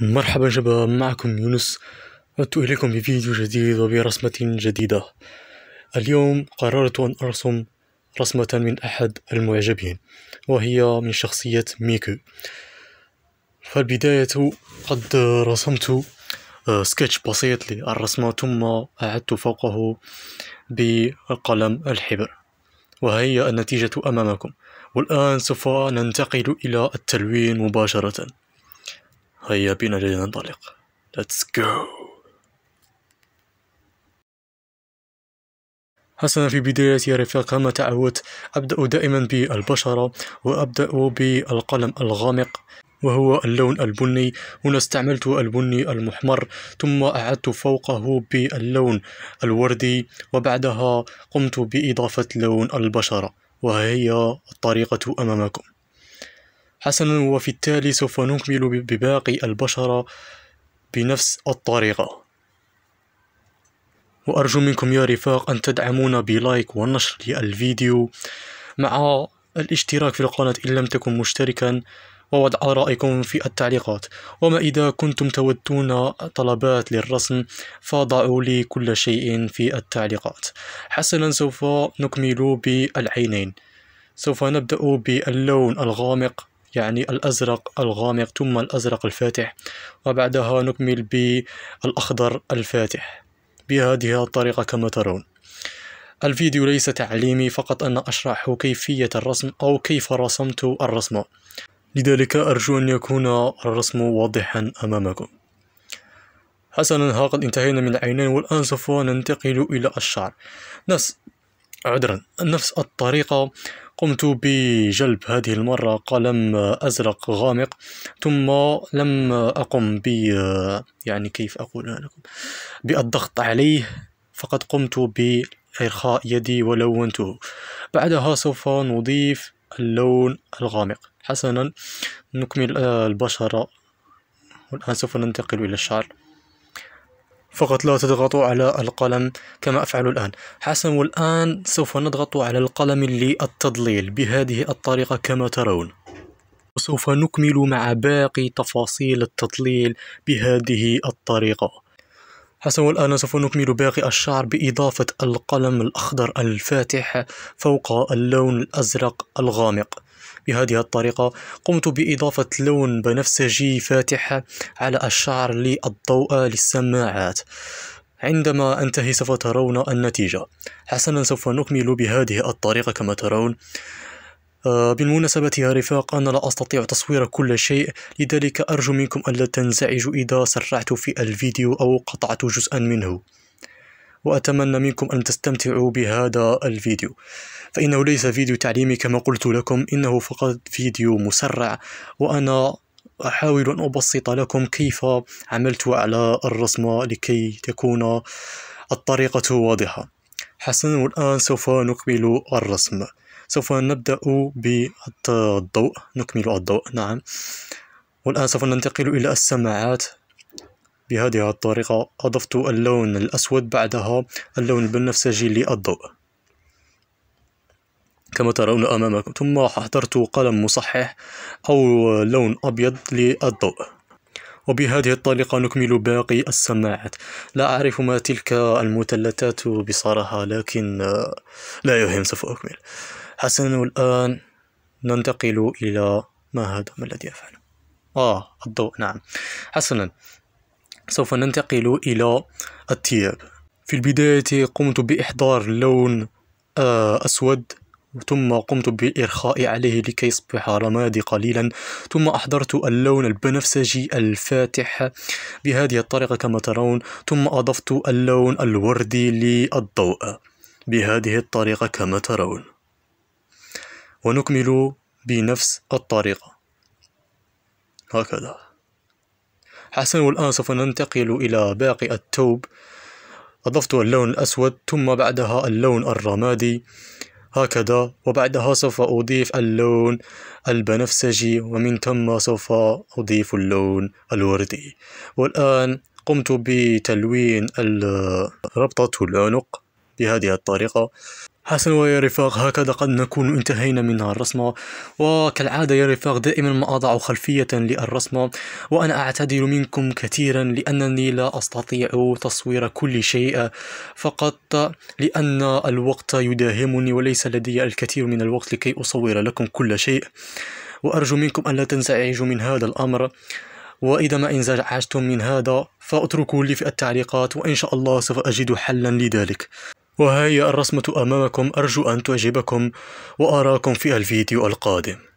مرحبا شباب معكم يونس عدت إليكم بفيديو جديد وبرسمة جديدة اليوم قررت أن أرسم رسمة من أحد المعجبين وهي من شخصية ميكو فالبداية قد رسمت آه، سكتش بسيط للرسمة ثم أعدت فوقه بقلم الحبر وهي النتيجة أمامكم والآن سوف ننتقل إلى التلوين مباشرة هيا بنا لننطلق. Let's go. حسنا في بداية يا رفاق كما تعودت أبدأ دائما بالبشرة وأبدأ بالقلم الغامق وهو اللون البني هنا استعملت البني المحمر ثم أعدت فوقه باللون الوردي وبعدها قمت بإضافة لون البشرة وهي الطريقة أمامكم حسنا وفي التالي سوف نكمل بباقي البشرة بنفس الطريقة وأرجو منكم يا رفاق أن تدعمونا بلايك ونشر للفيديو مع الاشتراك في القناة إن لم تكن مشتركا ووضع آرائكم في التعليقات وما إذا كنتم تودون طلبات للرسم فضعوا لي كل شيء في التعليقات حسنا سوف نكمل بالعينين سوف نبدأ باللون الغامق يعني الأزرق الغامق ثم الأزرق الفاتح وبعدها نكمل بالأخضر الفاتح بهذه الطريقة كما ترون الفيديو ليس تعليمي فقط أن أشرح كيفية الرسم أو كيف رسمت الرسمة لذلك أرجو أن يكون الرسم واضحا أمامكم حسنا ها قد انتهينا من العينين والآن سوف ننتقل إلى الشعر نفس عذرا نفس الطريقة قمت بجلب هذه المرة قلم أزرق غامق ثم لم أقم ب يعني كيف أقول لكم بالضغط عليه فقد قمت بإرخاء يدي ولونته بعدها سوف نضيف اللون الغامق حسنا نكمل البشرة والآن سوف ننتقل إلى الشعر فقط لا تضغطوا على القلم كما أفعل الآن حسن الآن سوف نضغط على القلم للتضليل بهذه الطريقة كما ترون وسوف نكمل مع باقي تفاصيل التضليل بهذه الطريقة حسن الآن سوف نكمل باقي الشعر بإضافة القلم الأخضر الفاتح فوق اللون الأزرق الغامق بهذه الطريقة قمت بإضافة لون بنفسجي فاتح على الشعر للضوء للسماعات عندما أنتهي سوف ترون النتيجة حسنا سوف نكمل بهذه الطريقة كما ترون آه، بالمناسبة يا رفاق أنا لا أستطيع تصوير كل شيء لذلك أرجو منكم ألا تنزعجوا إذا سرعت في الفيديو أو قطعت جزءا منه وأتمنى منكم أن تستمتعوا بهذا الفيديو فإنه ليس فيديو تعليمي كما قلت لكم إنه فقط فيديو مسرع وأنا أحاول أن أبسط لكم كيف عملت على الرسمة لكي تكون الطريقة واضحة حسنا والآن سوف نكمل الرسم سوف نبدأ بالضوء نكمل الضوء نعم والآن سوف ننتقل إلى السماعات بهذه الطريقة أضفت اللون الأسود بعدها اللون البنفسجي للضوء كما ترون أمامكم ثم احضرت قلم مصحح أو لون أبيض للضوء وبهذه الطريقة نكمل باقي السماعات لا أعرف ما تلك المثلثات بصراحة لكن آه، لا يهم سوف أكمل حسنا والآن ننتقل إلى ما هذا ما الذي أفعله آه الضوء نعم حسنا سوف ننتقل إلى الثياب في البداية قمت بإحضار لون آه، أسود ثم قمت بإرخاء عليه لكي يصبح رمادي قليلا ثم أحضرت اللون البنفسجي الفاتح بهذه الطريقة كما ترون ثم أضفت اللون الوردي للضوء بهذه الطريقة كما ترون ونكمل بنفس الطريقة هكذا حسنا والآن سوف ننتقل إلى باقي التوب أضفت اللون الأسود ثم بعدها اللون الرمادي هكذا وبعدها سوف أضيف اللون البنفسجي ومن ثم سوف أضيف اللون الوردي والآن قمت بتلوين ربطة العنق بهذه الطريقة حسنا ويا رفاق هكذا قد نكون انتهينا من الرسمة وكالعادة يا رفاق دائما ما أضع خلفية للرسمة وأنا أعتذر منكم كثيرا لأنني لا أستطيع تصوير كل شيء فقط لأن الوقت يداهمني وليس لدي الكثير من الوقت لكي أصور لكم كل شيء وأرجو منكم ألا تنزعجوا من هذا الأمر وإذا ما انزعجتم من هذا فاتركوا لي في التعليقات وإن شاء الله سوف أجد حلا لذلك وهي الرسمة أمامكم أرجو أن تعجبكم وأراكم في الفيديو القادم